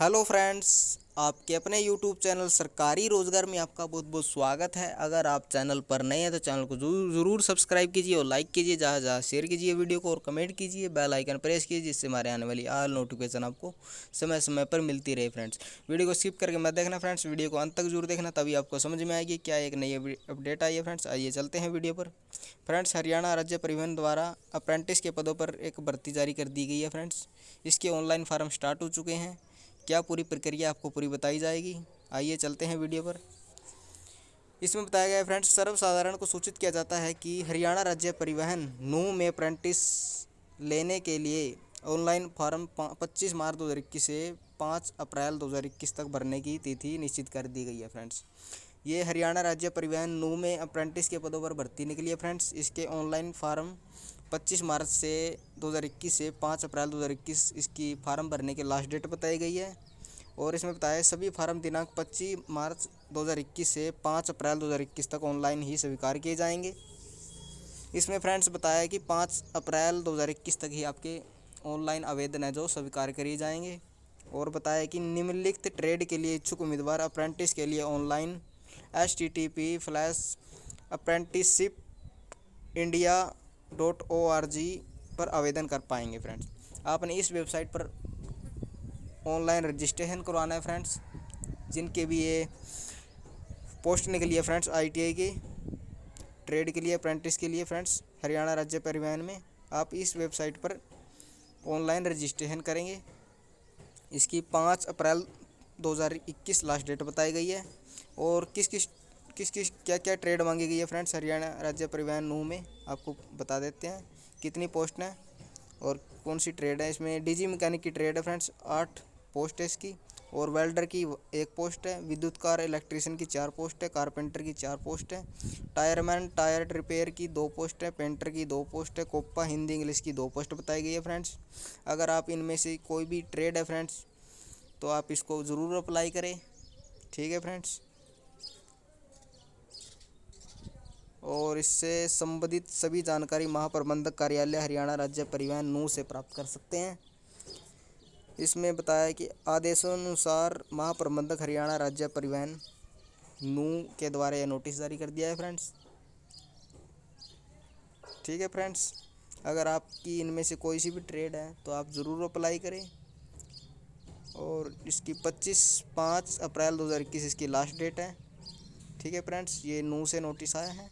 hello friends आपके अपने YouTube channel सरकारी रोज़गार में आपका बहुत बहुत स्वागत है अगर आप चैनल पर नए हैं तो चैनल को ज़रूर जरूर सब्सक्राइब कीजिए और लाइक कीजिए जहाँ जहाँ शेयर कीजिए वीडियो को और कमेंट कीजिए बेल आइकन प्रेस कीजिए जिससे हमारे आने वाली आल नोटिफिकेशन आपको समय समय पर मिलती रहे फ्रेंड्स वीडियो को स्किप करके मैं देखना फ्रेंड्स वीडियो को अंत तक जरूर देखना तभी आपको समझ में आएगी क्या एक नई अपडेट आई है फ्रेंड्स आइए चलते हैं वीडियो पर फ्रेंड्स हरियाणा राज्य परिवहन द्वारा अप्रेंटिस के पदों पर एक भर्ती जारी कर दी गई है फ्रेंड्स इसके ऑनलाइन फार्म स्टार्ट हो चुके हैं क्या पूरी प्रक्रिया आपको पूरी बताई जाएगी आइए चलते हैं वीडियो पर इसमें बताया गया है फ्रेंड्स सर्वसाधारण को सूचित किया जाता है कि हरियाणा राज्य परिवहन नू में अप्रेंटिस लेने के लिए ऑनलाइन फॉर्म 25 मार्च 2021 से 5 अप्रैल 2021 तक भरने की तिथि निश्चित कर दी गई है फ्रेंड्स ये हरियाणा राज्य परिवहन नू में अप्रेंटिस के पदों पर भर्ती निकली है फ्रेंड्स इसके ऑनलाइन फार्म 25 मार्च से 2021 से 5 अप्रैल 2021 इसकी फार्म भरने की लास्ट डेट बताई गई है और इसमें बताया सभी फार्म दिनांक 25 मार्च 2021 से 5 अप्रैल 2021 तक ऑनलाइन ही स्वीकार किए जाएंगे इसमें फ्रेंड्स बताया कि 5 अप्रैल 2021 तक ही आपके ऑनलाइन आवेदन है जो स्वीकार करिए जाएंगे और बताया कि निम्नलिखित ट्रेड के लिए इच्छुक उम्मीदवार अप्रेंटिस के लिए online H T T P slash apprenticeship India dot O R G पर आवेदन कर पाएंगे फ्रेंड्स आपने इस वेबसाइट पर ऑनलाइन रजिस्ट्रेशन करवाना है फ्रेंड्स जिनके भी ये पोस्ट निकली है फ्रेंड्स आईटीआई की ट्रेड के लिए अप्रेंटिस के लिए फ्रेंड्स हरियाणा राज्य परिवहन में आप इस वेबसाइट पर ऑनलाइन रजिस्ट्रेशन करेंगे इसकी पाँच अप्रैल 2021 लास्ट डेट बताई गई है और किस किस किस किस क्या क्या ट्रेड मांगी गई है फ्रेंड्स हरियाणा राज्य परिवहन नू में आपको बता देते हैं कितनी पोस्ट हैं और कौन सी ट्रेड है इसमें डीजी मैकेनिक की ट्रेड है फ्रेंड्स आठ पोस्ट है इसकी और वेल्डर की एक पोस्ट है विद्युत कार इलेक्ट्रिशियन की चार पोस्ट है कारपेंटर की चार पोस्ट है टायरमैन टायर रिपेयर की दो पोस्ट है पेंटर की दो पोस्ट है कोप्पा हिंदी इंग्लिश की दो पोस्ट बताई गई है फ्रेंड्स अगर आप इनमें से कोई भी ट्रेड है फ्रेंड्स तो आप इसको ज़रूर अप्लाई करें ठीक है फ्रेंड्स और इससे संबंधित सभी जानकारी महाप्रबंधक कार्यालय हरियाणा राज्य परिवहन नू से प्राप्त कर सकते हैं इसमें बताया कि आदेशानुसार महाप्रबंधक हरियाणा राज्य परिवहन नू के द्वारा यह नोटिस जारी कर दिया है फ्रेंड्स ठीक है फ्रेंड्स अगर आपकी इनमें से कोई सी भी ट्रेड है तो आप ज़रूर अप्लाई करें और इसकी 25 पाँच अप्रैल 2021 इसकी लास्ट डेट है ठीक है फ्रेंड्स ये नौ से नोटिस आया है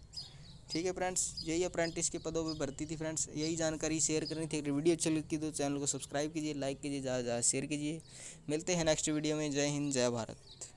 ठीक है फ्रेंड्स यही अप्रेंटिस के पदों पर भर्ती थी फ्रेंड्स यही जानकारी शेयर करनी थी अगर वीडियो अच्छी लगती तो चैनल को सब्सक्राइब कीजिए लाइक कीजिए ज़्यादा ज़्यादा शेयर कीजिए मिलते हैं नेक्स्ट वीडियो में जय हिंद जय भारत